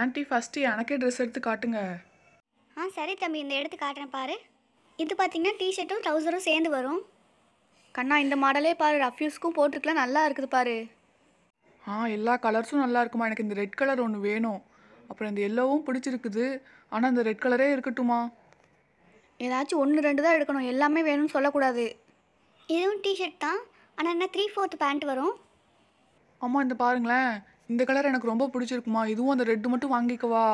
anti first எனக்கே dress எடுத்து காட்டுங்க ஆ சரி தம்பி இந்த எடுத்து காட்டுறேன் பாரு இது பார்த்தீங்கன்னா டிஷர்ட்டும் ட்ரௌசரும் சேர்ந்து வரும் கண்ணா இந்த மாடலே பாரு ரஃப்யூஸ்க்கும் போட்டிருக்கலாம் நல்லா இருக்குது பாரு ஆ எல்லா கலர்ஸும் நல்லா இருக்குமா எனக்கு இந்த ரெட் கலர் ஒன்று வேணும் அப்புறம் இந்த எல்லோவும் பிடிச்சிருக்குது ஆனால் இந்த ரெட் கலரே இருக்கட்டுமா ஏதாச்சும் ஒன்று ரெண்டு தான் எடுக்கணும் எல்லாமே வேணும்னு சொல்லக்கூடாது இதுவும் டிஷர்ட் தான் ஆனால் என்ன த்ரீ ஃபோர்த் பேண்ட் வரும் அம்மா இந்த பாருங்களேன் இந்த கலர் எனக்கு ரொம்ப பிடிச்சிருக்குமா இதுவும் அந்த ரெட்டு மட்டும் வாங்கிக்கவா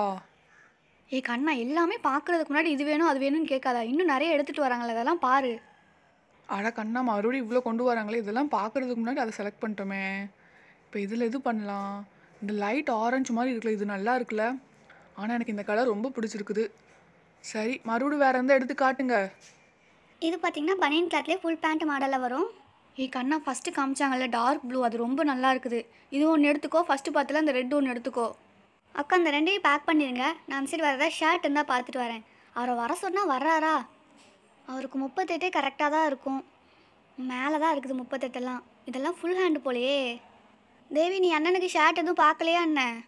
ஏ கண்ணா எல்லாமே பார்க்கறதுக்கு முன்னாடி இது வேணும் அது வேணும்னு கேட்காதா இன்னும் நிறைய எடுத்துகிட்டு வராங்களே அதெல்லாம் பாரு அட கண்ணா மறுபடியும் இவ்வளோ கொண்டு வராங்களே இதெல்லாம் பார்க்கறதுக்கு முன்னாடி அதை செலக்ட் பண்ணிட்டோமே இப்போ இதில் எது பண்ணலாம் இந்த லைட் ஆரஞ்சு மாதிரி இருக்குல்ல இது நல்லா இருக்குல்ல ஆனால் எனக்கு இந்த கலர் ரொம்ப பிடிச்சிருக்குது சரி மறுபடியும் வேறு எந்த எடுத்து காட்டுங்க இது பார்த்தீங்கன்னா பனியன் கிளாத்லேயே ஃபுல் பேண்ட் மாடலில் வரும் ஏ கண்ணா ஃபஸ்ட்டு காமிச்சாங்கல்ல டார்க் ப்ளூ அது ரொம்ப நல்லா இருக்குது இது ஒன்று எடுத்துக்கோ ஃபஸ்ட்டு பார்த்துல அந்த ரெட் ஒன்று எடுத்துக்கோ அக்கா அந்த ரெண்டையும் பேக் பண்ணிடுங்க நான் சரி வர ஏதாவது ஷர்ட் இருந்தால் பார்த்துட்டு வரேன் அவரை வர சொன்னால் வர்றாரா அவருக்கு முப்பத்தெட்டே கரெக்டாக தான் இருக்கும் மேலே தான் இருக்குது முப்பத்தெட்டெல்லாம் இதெல்லாம் ஃபுல் ஹேண்டு போலையே தேவி நீ அண்ணனுக்கு ஷர்ட் எதுவும் பார்க்கலையா அண்ணன்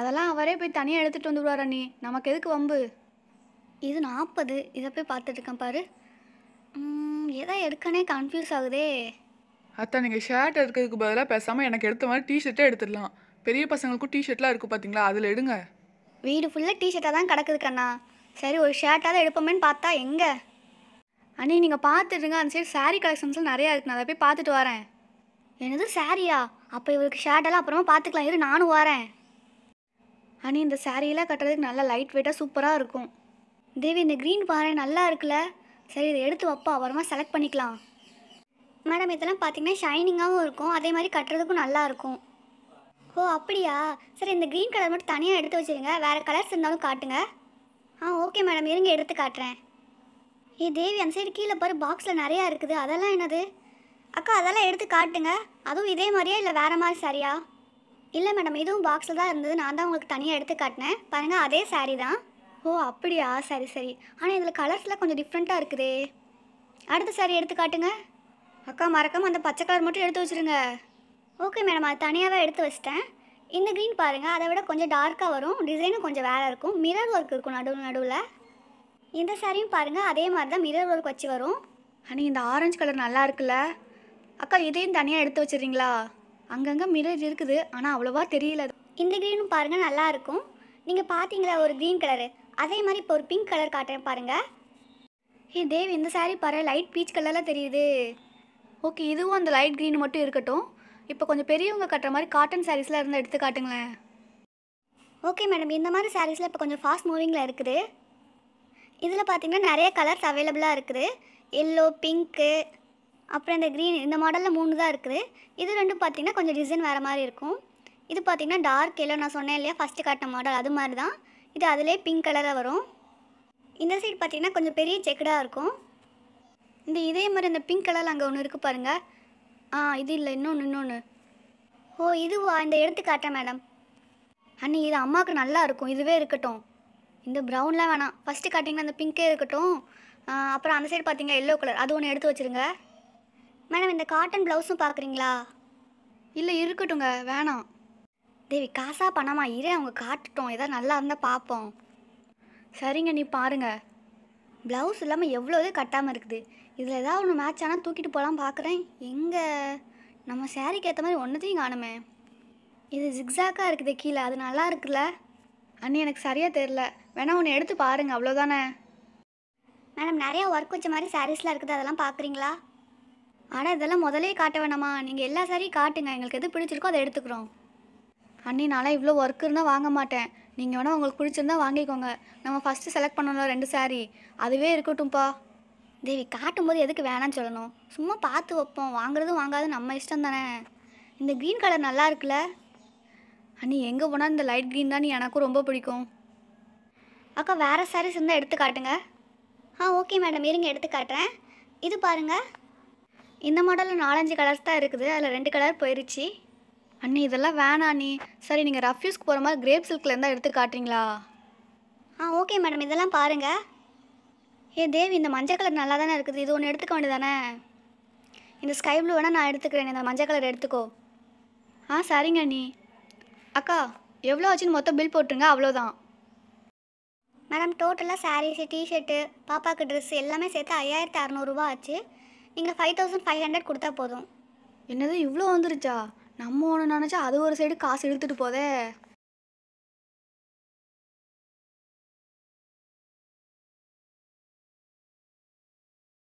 அதெல்லாம் அவரே போய் தனியாக எடுத்துகிட்டு வந்துடுவார் அண்ணி நமக்கு எதுக்கு வம்பு இது நாற்பது இதை போய் பார்த்துட்ருக்கேன் பாரு எதை எடுக்கனே கன்ஃபியூஸ் ஆகுதே அத்தா நீங்கள் ஷர்ட் எடுக்கிறதுக்கு பதிலாக பேசாமல் எனக்கு எடுத்த மாதிரி டிஷர்ட்டே எடுத்துடலாம் பெரிய பசங்களுக்கும் டிஷர்ட்லாம் இருக்குது பார்த்தீங்களா அதில் எடுங்க வீடு ஃபுல்லாக டிஷர்ட்டாக தான் கிடக்குது கண்ணா சரி ஒரு ஷர்ட்டாக எடுப்போமேன்னு பார்த்தா எங்கே அண்ணி நீங்கள் பார்த்துடுங்க அந்த சைடு சாரீ கலெக்ஷன்ஸ்லாம் நிறையா இருக்கு நான் அதை போய் பார்த்துட்டு வரேன் என்னது சாரியா அப்போ இவருக்கு ஷர்ட்டெல்லாம் அப்புறமா பார்த்துக்கலாம் இரு நானும் வரேன் அண்ணி இந்த சாரியெல்லாம் கட்டுறதுக்கு நல்லா லைட் வெயிட்டாக சூப்பராக இருக்கும் தேவி இந்த க்ரீன் பாரு நல்லா இருக்குல்ல சரி இதை எடுத்து வைப்பா அப்புறமா செலக்ட் பண்ணிக்கலாம் மேடம் இதெல்லாம் பார்த்தீங்கன்னா ஷைனிங்காகவும் இருக்கும் அதே மாதிரி கட்டுறதுக்கும் நல்லாயிருக்கும் ஓ அப்படியா சரி இந்த க்ரீன் கலர் மட்டும் தனியாக எடுத்து வச்சுருங்க வேறு கலர்ஸ் இருந்தாலும் காட்டுங்க ஆ ஓகே மேடம் இருங்க எடுத்து காட்டுறேன் ஏ தேவி அந்த சைடு கீழே பாரு பாக்ஸில் நிறையா இருக்குது அதெல்லாம் என்னது அக்கா அதெல்லாம் எடுத்து காட்டுங்க அதுவும் இதே மாதிரியா இல்லை வேறு மாதிரி சரியா இல்லை மேடம் இதுவும் பாக்ஸில் தான் இருந்தது நான் தான் உங்களுக்கு தனியாக எடுத்து காட்டினேன் பாருங்கள் அதே சாரீ தான் ஓ அப்படியா சரி சரி ஆனால் இதில் கலர்ஸ்லாம் கொஞ்சம் டிஃப்ரெண்ட்டாக இருக்குதே அடுத்த சாரி எடுத்து காட்டுங்க அக்கா மறக்காமல் அந்த பச்சை கலர் மட்டும் எடுத்து வச்சுருங்க ஓகே மேடம் அது தனியாகவே எடுத்து வச்சிட்டேன் இந்த க்ரீன் பாருங்கள் அதை விட கொஞ்சம் டார்க்காக வரும் டிசைனும் கொஞ்சம் வேலை இருக்கும் மிரர் ஒர்க் இருக்கும் நடுவில் நடுவில் இந்த சாரியும் பாருங்கள் அதே மாதிரி தான் மிரர் ஒர்க் வச்சு வரும் ஆனால் இந்த ஆரஞ்சு கலர் நல்லா இருக்குல்ல அக்கா இதையும் தனியாக எடுத்து வச்சுருங்களா அங்கங்கே மிரர் இருக்குது ஆனால் அவ்வளோவா தெரியல இந்த க்ரீனும் பாருங்கள் நல்லாயிருக்கும் நீங்கள் பார்த்தீங்களா ஒரு க்ரீன் கலரு அதே மாதிரி இப்போ ஒரு பிங்க் கலர் காட்டுறேன் பாருங்கள் ஏ தேவ் இந்த சாரீ பாரு லைட் பீச் கலர்லாம் தெரியுது ஓகே இதுவும் அந்த லைட் க்ரீன் மட்டும் இருக்கட்டும் இப்போ கொஞ்சம் பெரியவங்க கட்டுற மாதிரி காட்டன் சாரீஸ்லாம் இருந்தால் எடுத்து காட்டுங்களேன் ஓகே மேடம் இந்த மாதிரி சாரீஸ்லாம் இப்போ கொஞ்சம் ஃபாஸ்ட் மூவிங்கில் இருக்குது இதில் பார்த்தீங்கன்னா நிறைய கலர்ஸ் அவைலபிளாக இருக்குது எல்லோ பிங்க்கு அப்புறம் இந்த க்ரீன் இந்த மாடலில் மூணு தான் இருக்குது இது ரெண்டும் பார்த்தீங்கன்னா கொஞ்சம் டிசைன் வேறு மாதிரி இருக்கும் இது பார்த்திங்கன்னா டார்க் எல்லோ நான் சொன்னேன் இல்லையா ஃபஸ்ட்டு காட்டின மாடல் அது மாதிரி தான் இது அதிலே பிங்க் கலராக வரும் இந்த சைடு பார்த்தீங்கன்னா கொஞ்சம் பெரிய செக்கடாக இருக்கும் இந்த இதே மாதிரி இந்த பிங்க் கலரில் அங்கே ஒன்று இருக்குது பாருங்கள் ஆ இது இல்லை இன்னொன்று இன்னொன்று ஓ இதுவா இந்த எடுத்து காட்டேன் மேடம் அண்ணி இது அம்மாவுக்கு நல்லா இருக்கும் இதுவே இருக்கட்டும் இந்த ப்ரௌன்லாம் வேணாம் ஃபஸ்ட்டு காட்டிங்கன்னா அந்த பிங்க்கே இருக்கட்டும் அப்புறம் அந்த சைடு பார்த்தீங்கன்னா எல்லோ கலர் அது ஒன்று எடுத்து வச்சுருங்க மேடம் இந்த காட்டன் ப்ளவுஸும் பார்க்குறீங்களா இல்லை இருக்கட்டுங்க வேணாம் தேவி காசா பணமா இரு அவங்க காட்டுட்டோம் எதாவது நல்லா இருந்தால் பார்ப்போம் சரிங்க நீ பாருங்கள் ப்ளவுஸ் இல்லாமல் எவ்வளோ இது கட்டாமல் இருக்குது இதில் ஏதாவது ஒன்று மேட்ச் ஆனால் தூக்கிட்டு போகலாம் பார்க்குறேன் எங்கே நம்ம சேரீக்கு ஏற்ற மாதிரி ஒன்றுத்தையும் காணுமே இது ஜிக்ஸாக்காக இருக்குது கீழே அது நல்லா இருக்குல்ல அண்ணி எனக்கு சரியாக தெரில வேணா ஒன்று எடுத்து பாருங்கள் அவ்வளோதானே மேடம் நிறையா ஒர்க் வச்ச மாதிரி சாரீஸ்லாம் இருக்குது அதெல்லாம் பார்க்குறீங்களா ஆனால் இதெல்லாம் முதலே காட்ட வேணாமா நீங்கள் எல்லா சாரியும் காட்டுங்க எங்களுக்கு எது பிடிச்சிருக்கோ அதை எடுத்துக்கிறோம் அண்ணி நானே இவ்வளோ ஒர்க் இருந்தால் வாங்க மாட்டேன் நீங்கள் வேணால் உங்களுக்கு பிடிச்சிருந்தா வாங்கிக்கோங்க நம்ம ஃபஸ்ட்டு செலக்ட் பண்ணணும் ரெண்டு சாரீ அதுவே இருக்கட்டும்ப்பா தேவி காட்டும் போது எதுக்கு வேணாம்னு சொல்லணும் சும்மா பார்த்து வைப்போம் வாங்குறதும் வாங்காது நம்ம இஷ்டம் தானே இந்த க்ரீன் கலர் நல்லா இருக்குல்ல அண்ணி எங்கே போனால் இந்த லைட் க்ரீன் தான் எனக்கும் ரொம்ப பிடிக்கும் அக்கா வேறு சாரீஸ் இருந்தால் எடுத்து காட்டுங்க ஆ ஓகே மேடம் இருங்க எடுத்து காட்டுறேன் இது பாருங்கள் இந்த மாடலில் நாலஞ்சு கலர்ஸ் தான் இருக்குது அதில் ரெண்டு கலர் போயிருச்சு அண்ணே இதெல்லாம் வேணா நீ சரி நீங்கள் ரஃப்யூஸ்க்கு போகிற மாதிரி கிரேப் சில்கில் இருந்தால் எடுத்து காட்டுறீங்களா ஆ ஓகே மேடம் இதெல்லாம் பாருங்கள் ஏ தேவி இந்த மஞ்சள் கலர் நல்லா தானே இருக்குது இது ஒன்று எடுத்துக்க வேண்டியதானே இந்த ஸ்கை ப்ளூ வேணால் நான் எடுத்துக்கிறேன் இந்த மஞ்சள் கலர் எடுத்துக்கோ ஆ சரிங்க நீ அக்கா எவ்வளோ ஆச்சுன்னு மொத்தம் பில் போட்டுருங்க அவ்வளோதான் மேடம் டோட்டலாக சாரீஸு டிஷர்ட்டு பாப்பாவுக்கு ட்ரெஸ் எல்லாமே சேர்த்து ஐயாயிரத்து அறநூறுரூவா ஆச்சு நீங்கள் ஃபைவ் தௌசண்ட் ஃபைவ் ஹண்ட்ரட் கொடுத்தா போதும் என்னது இவ்வளோ வந்துருச்சா நம்ம ஒன்று நினச்சா அது ஒரு சைடு காசு இழுத்துட்டு போதே